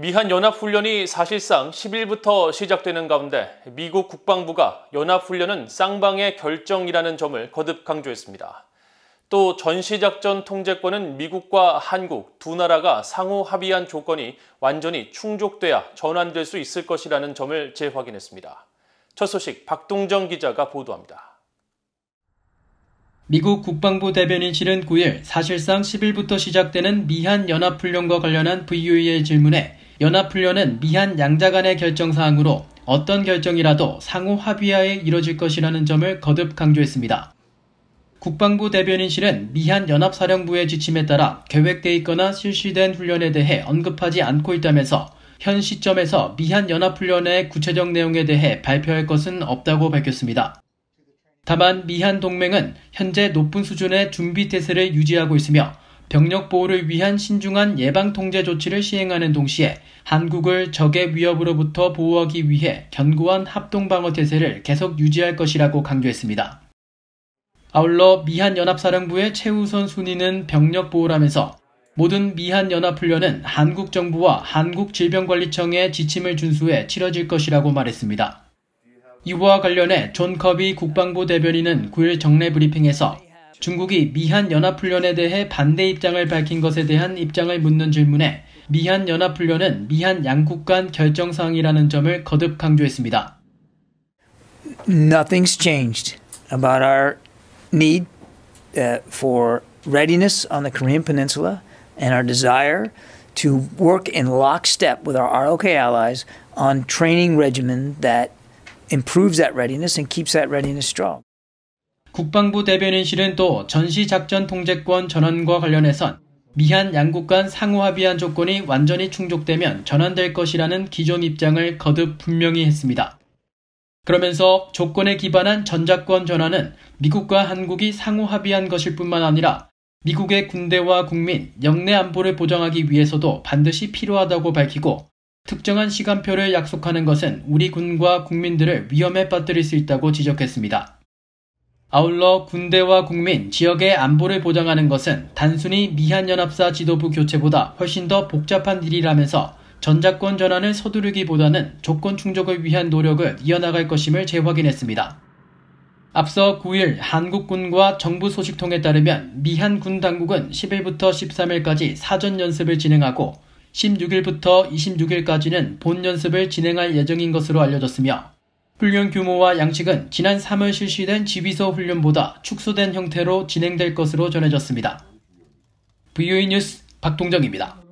미한 연합훈련이 사실상 10일부터 시작되는 가운데 미국 국방부가 연합훈련은 쌍방의 결정이라는 점을 거듭 강조했습니다. 또 전시작전 통제권은 미국과 한국 두 나라가 상호 합의한 조건이 완전히 충족돼야 전환될 수 있을 것이라는 점을 재확인했습니다. 첫 소식 박동정 기자가 보도합니다. 미국 국방부 대변인실은 9일 사실상 10일부터 시작되는 미한 연합훈련과 관련한 VOA의 질문에 연합훈련은 미한 양자 간의 결정사항으로 어떤 결정이라도 상호 합의하에 이뤄질 것이라는 점을 거듭 강조했습니다. 국방부 대변인실은 미한 연합사령부의 지침에 따라 계획돼 있거나 실시된 훈련에 대해 언급하지 않고 있다면서 현 시점에서 미한 연합훈련의 구체적 내용에 대해 발표할 것은 없다고 밝혔습니다. 다만 미한 동맹은 현재 높은 수준의 준비 태세를 유지하고 있으며 병력 보호를 위한 신중한 예방 통제 조치를 시행하는 동시에 한국을 적의 위협으로부터 보호하기 위해 견고한 합동 방어 태세를 계속 유지할 것이라고 강조했습니다. 아울러 미한연합사령부의 최우선 순위는 병력 보호라면서 모든 미한연합훈련은 한국 정부와 한국질병관리청의 지침을 준수해 치러질 것이라고 말했습니다. 이와 관련해 존 커비 국방부 대변인은 9일 정례 브리핑에서 중국이 대해 반대 입장을 밝힌 것에 대한 입장을 묻는 질문에 미한 양국 간 점을 거듭 강조했습니다. Nothing's changed about our need uh, for readiness on the Korean Peninsula and our desire to work in lockstep with our ROK allies on training regimen that improves that readiness and keeps that readiness strong. 국방부 대변인실은 또 전시작전 통제권 전환과 관련해선 미한 양국 간 상호 합의한 조건이 완전히 충족되면 전환될 것이라는 기존 입장을 거듭 분명히 했습니다. 그러면서 조건에 기반한 전작권 전환은 미국과 한국이 상호 합의한 것일 뿐만 아니라 미국의 군대와 국민, 영내 안보를 보장하기 위해서도 반드시 필요하다고 밝히고 특정한 시간표를 약속하는 것은 우리 군과 국민들을 위험에 빠뜨릴 수 있다고 지적했습니다. 아울러 군대와 국민, 지역의 안보를 보장하는 것은 단순히 미한연합사 지도부 교체보다 훨씬 더 복잡한 일이라면서 전자권 전환을 서두르기보다는 조건 충족을 위한 노력을 이어나갈 것임을 재확인했습니다. 앞서 9일 한국군과 정부 소식통에 따르면 미한군 당국은 10일부터 13일까지 사전 연습을 진행하고 16일부터 26일까지는 본 연습을 진행할 예정인 것으로 알려졌으며 훈련 규모와 양식은 지난 3월 실시된 지휘서 훈련보다 축소된 형태로 진행될 것으로 전해졌습니다. VOA 뉴스 박동정입니다.